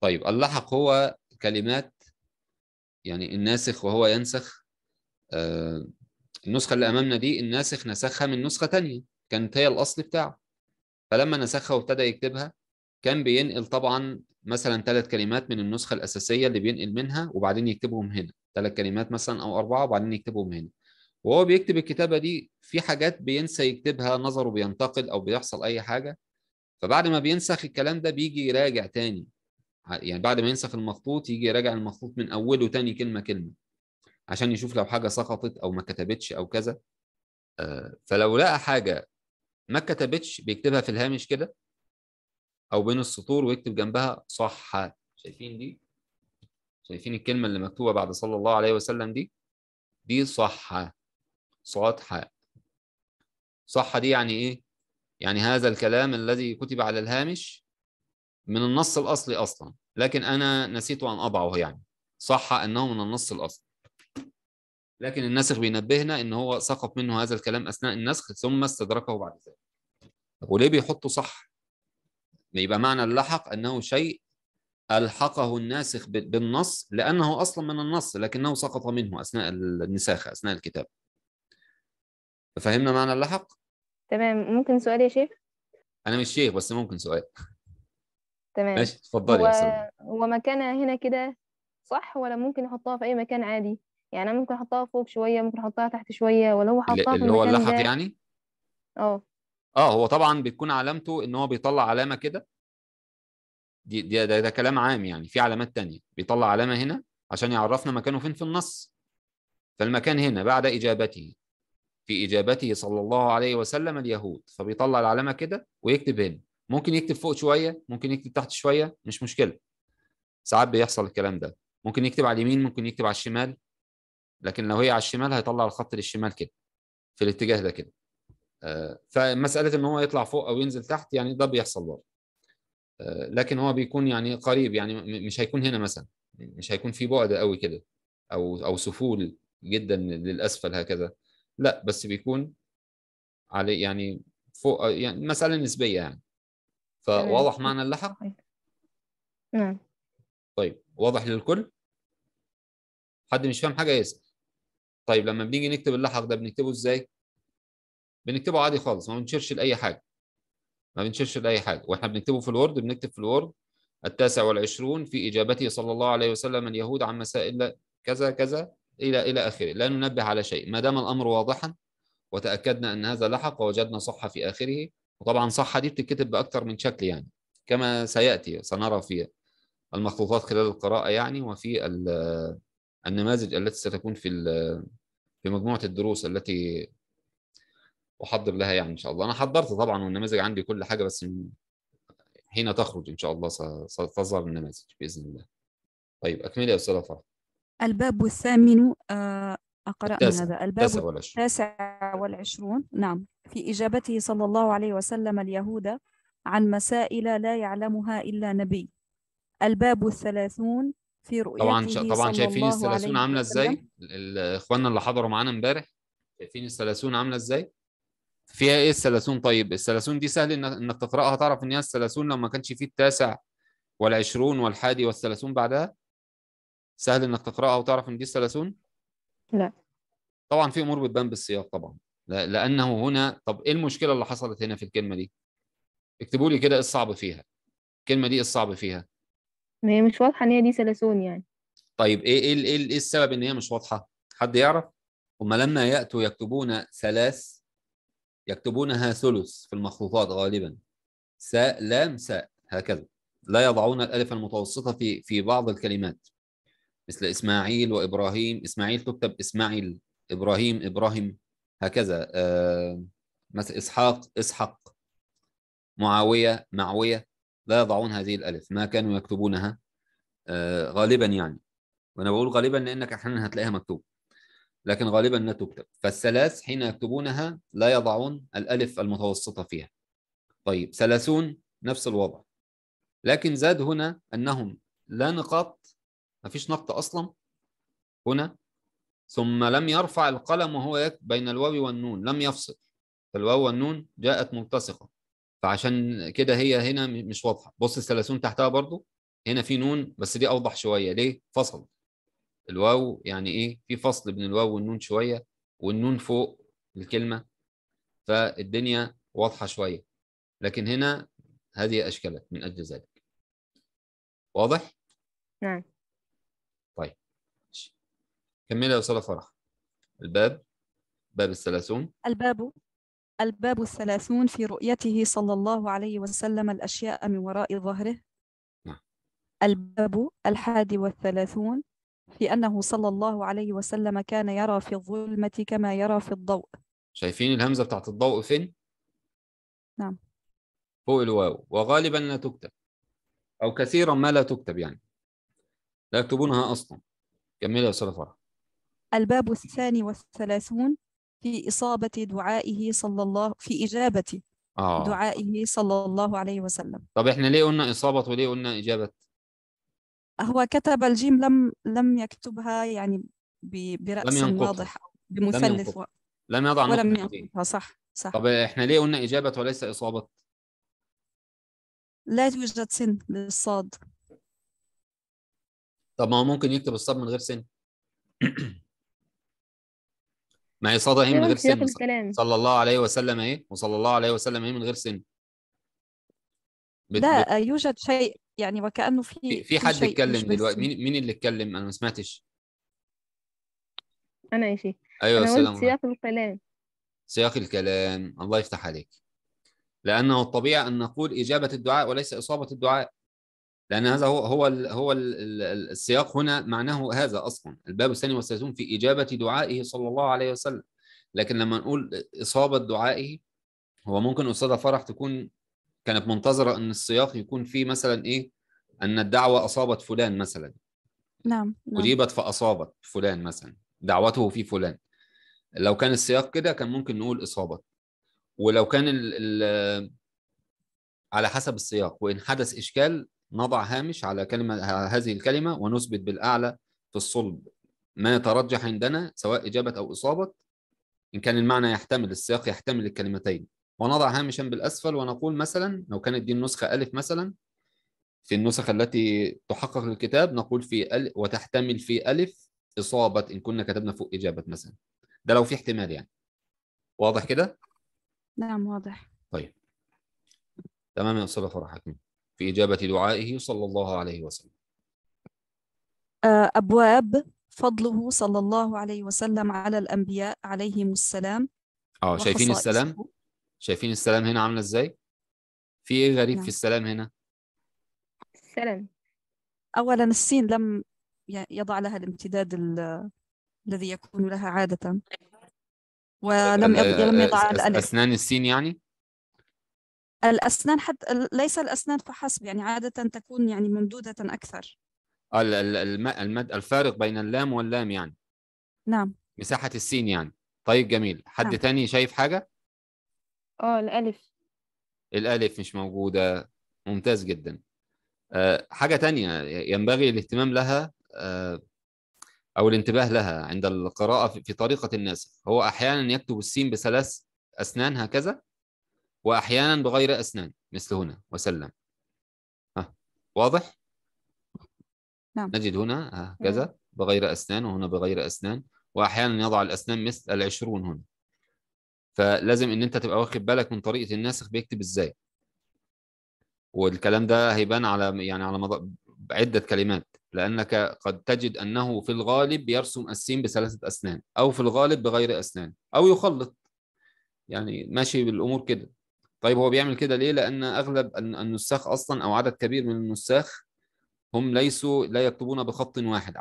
طيب اللحق هو كلمات يعني الناسخ وهو ينسخ آه، النسخة اللي أمامنا دي الناسخ نسخها من نسخة تانية كانت هي الأصل بتاعه فلما نسخها وابتدى يكتبها كان بينقل طبعا مثلا ثلاث كلمات من النسخة الأساسية اللي بينقل منها وبعدين يكتبهم هنا ثلاث كلمات مثلا أو أربعة وبعدين يكتبهم هنا وهو بيكتب الكتابة دي في حاجات بينسى يكتبها نظره بينتقل أو بيحصل أي حاجة فبعد ما بينسخ الكلام ده بيجي يراجع تاني يعني بعد ما ينسخ المخطوط يجي يراجع المخطوط من اوله تاني كلمه كلمه عشان يشوف لو حاجه سقطت او ما كتبتش او كذا آه، فلو لقى حاجه ما كتبتش بيكتبها في الهامش كده او بين السطور ويكتب جنبها صح شايفين دي شايفين الكلمه اللي مكتوبه بعد صلى الله عليه وسلم دي دي صح صاد صح دي يعني ايه يعني هذا الكلام الذي كتب على الهامش من النص الاصلي اصلا لكن انا نسيت ان اضعه يعني صح انه من النص الاصلي لكن النسخ بينبهنا ان هو سقط منه هذا الكلام اثناء النسخ ثم استدركه بعد ذلك طب وليه بيحطه صح يبقى معنى اللحق انه شيء الحقه الناسخ بالنص لانه اصلا من النص لكنه سقط منه اثناء النساخه اثناء الكتاب فهمنا معنى اللحق تمام ممكن سؤال يا شيخ انا مش شيخ بس ممكن سؤال تمام ماشي اتفضلي و... هو ومكانها هنا كده صح ولا ممكن احطها في اي مكان عادي يعني انا ممكن احطها فوق شويه ممكن احطها تحت شويه ولو احطها في اللي هو اللحط ده... يعني اه اه هو طبعا بتكون علامته ان هو بيطلع علامه كده دي ده, ده, ده كلام عام يعني في علامات تانية بيطلع علامه هنا عشان يعرفنا مكانه فين في النص فالمكان هنا بعد اجابته في اجابته صلى الله عليه وسلم اليهود فبيطلع العلامه كده ويكتب هنا ممكن يكتب فوق شويه ممكن يكتب تحت شويه مش مشكله ساعات بيحصل الكلام ده ممكن يكتب على اليمين ممكن يكتب على الشمال لكن لو هي على الشمال هيطلع الخط للشمال كده في الاتجاه ده كده آه، فمساله ان هو يطلع فوق او ينزل تحت يعني ده بيحصل برضه آه، لكن هو بيكون يعني قريب يعني مش هيكون هنا مثلا مش هيكون في بعد قوي كده او او سفول جدا للاسفل هكذا لا بس بيكون على يعني فوق يعني مساله نسبيه يعني فواضح معنى اللحق؟ طيب. نعم طيب واضح للكل؟ حد مش فاهم حاجه يسال طيب لما بنيجي نكتب اللحق ده بنكتبه ازاي؟ بنكتبه عادي خالص ما بنشيرش لاي حاجه ما بنشيرش لاي حاجه واحنا بنكتبه في الوورد بنكتب في الوورد التاسع والعشرون في اجابته صلى الله عليه وسلم اليهود عن مسائل كذا كذا الى الى اخره لا ننبه على شيء ما دام الامر واضحا وتاكدنا ان هذا لحق ووجدنا صح في اخره وطبعا صحة دي بتتكتب بأكثر من شكل يعني كما سيأتي سنرى في المخطوطات خلال القراءة يعني وفي النماذج التي ستكون في في مجموعة الدروس التي أحضر لها يعني إن شاء الله أنا حضرت طبعا والنماذج عندي كل حاجة بس حين تخرج إن شاء الله ستظهر النماذج بإذن الله طيب أكملي يا أستاذة فرح الباب الثامن آه، أقرأ من هذا الباب التاسع والعشرون نعم في إجابته صلى الله عليه وسلم اليهود عن مسائل لا يعلمها إلا نبي الباب الثلاثون في رؤيته طبعا ش... طبعا شايفين الثلاثون عامله ازاي الاخوانا اللي حضروا معانا امبارح شايفين الثلاثون عامله ازاي فيها ايه الثلاثون طيب الثلاثون دي سهل انك تقراها تعرف ان هي الثلاثون لما كانش فيه التاسع والعشرون والحادي والثلاثون بعدها سهل انك تقراها وتعرف ان دي الثلاثون لا طبعا في امور بتبان بالسياق طبعا لانه هنا طب ايه المشكله اللي حصلت هنا في الكلمه دي اكتبوا لي كده ايه الصعب فيها الكلمه دي ايه الصعب فيها ما هي مش واضحه ان هي دي سلسون يعني طيب ايه ايه ايه, إيه السبب ان هي مش واضحه حد يعرف هم لما ياتوا يكتبون ثلاث يكتبونها ثلث في المخطوطات غالبا ساء لام ساء هكذا لا يضعون الالف المتوسطه في في بعض الكلمات مثل إسماعيل وإبراهيم إسماعيل تكتب إسماعيل إبراهيم إبراهيم هكذا آه، مثل إسحاق إسحق معاوية معوية لا يضعون هذه الألف ما كانوا يكتبونها آه، غالبا يعني وأنا بقول غالبا لأنك أحيانا هتلاقيها مكتوب لكن غالبا لا تكتب فالثلاث حين يكتبونها لا يضعون الألف المتوسطة فيها طيب ثلاثون نفس الوضع لكن زاد هنا أنهم لا نقاط مفيش نقطة اصلا هنا ثم لم يرفع القلم وهو بين الواو والنون لم يفصل فالواو والنون جاءت ملتصقه فعشان كده هي هنا مش واضحه بص الثلاثون تحتها برضو هنا في نون بس دي اوضح شويه ليه فصل الواو يعني ايه في فصل بين الواو والنون شويه والنون فوق الكلمه فالدنيا واضحه شويه لكن هنا هذه اشكلت من اجل ذلك واضح نعم كملي يا أستاذة فرح الباب باب الثلاثون الباب الباب الثلاثون في رؤيته صلى الله عليه وسلم الأشياء من وراء ظهره نعم. الباب الحادي والثلاثون في أنه صلى الله عليه وسلم كان يرى في الظلمة كما يرى في الضوء شايفين الهمزة بتاعت الضوء فين؟ نعم فوق الواو وغالبا لا تكتب أو كثيرا ما لا تكتب يعني لا يكتبونها أصلا كملي يا أستاذة فرح الباب الثاني والثلاثون في إصابة دعائه صلى الله في إجابة آه. دعائه صلى الله عليه وسلم طب إحنا ليه قلنا إصابة وليه قلنا إجابة هو كتب الجيم لم لم يكتبها يعني برأس لم واضح بمثلث لم, و... لم يضع ولم ينقطها صح صح طب إحنا ليه قلنا إجابة وليس إصابة لا توجد سن للصاد طب ما هو ممكن يكتب الصاد من غير سن ما هي صلاة ايه من غير سن صلى الله عليه وسلم ايه وصلى الله عليه وسلم ايه من غير سن بت... لا يوجد شيء يعني وكانه في في حد اتكلم دلوقتي مين مين اللي اتكلم انا ما سمعتش انا يا شيخ ايوه انا سلام سياق الكلام سياق الكلام الله يفتح عليك لانه الطبيعي ان نقول اجابه الدعاء وليس اصابه الدعاء لان هذا هو هو هو السياق هنا معناه هذا اصلا الباب الثاني والثلاثون في اجابه دعائه صلى الله عليه وسلم لكن لما نقول اصابه دعائه هو ممكن استاذه فرح تكون كانت منتظره ان السياق يكون فيه مثلا ايه ان الدعوه اصابت فلان مثلا نعم, نعم. اجيبت فاصابت فلان مثلا دعوته في فلان لو كان السياق كده كان ممكن نقول اصابه ولو كان الـ الـ على حسب السياق وان حدث اشكال نضع هامش على كلمة هذه الكلمة ونثبت بالأعلى في الصلب ما يترجح عندنا سواء إجابة أو إصابة إن كان المعنى يحتمل السياق يحتمل الكلمتين ونضع هامشا بالأسفل ونقول مثلا لو كانت دي النسخة ألف مثلا في النسخ التي تحقق الكتاب نقول في أل وتحتمل في ألف إصابة إن كنا كتبنا فوق إجابة مثلا ده لو في احتمال يعني واضح كده؟ نعم واضح طيب تمام يا أستاذة فرح حكمي في إجابة دعائه صلى الله عليه وسلم آه، أبواب فضله صلى الله عليه وسلم على الأنبياء عليهم السلام اه شايفين السلام شايفين السلام هنا عاملة إزاي في إيه غريب نعم. في السلام هنا السلام أولا السين لم يضع لها الامتداد الذي يكون لها عادة ولم لم يضع الألف أسنان السين يعني الأسنان حتى ليس الأسنان فحسب يعني عادة تكون يعني ممدودة أكثر المد الفارق بين اللام واللام يعني نعم مساحة السين يعني طيب جميل حد نعم. تاني شايف حاجة؟ اه الألف الألف مش موجودة ممتاز جدا آه، حاجة تانية ينبغي الاهتمام لها آه، أو الانتباه لها عند القراءة في طريقة الناسخ هو أحيانا يكتب السين بثلاث أسنان هكذا وأحيانا بغير أسنان مثل هنا وسلم ها واضح؟ نعم. نجد هنا هكذا نعم. بغير أسنان وهنا بغير أسنان وأحيانا يضع الأسنان مثل العشرون هنا فلازم ان انت تبقى واخد بالك من طريقه الناسخ بيكتب ازاي والكلام ده هيبان على يعني على مض... عده كلمات لانك قد تجد انه في الغالب يرسم السين بثلاثه اسنان او في الغالب بغير اسنان او يخلط يعني ماشي بالامور كده طيب هو بيعمل كده ليه؟ لأن أغلب النساخ أصلا أو عدد كبير من النساخ هم ليسوا لا يكتبون بخط واحد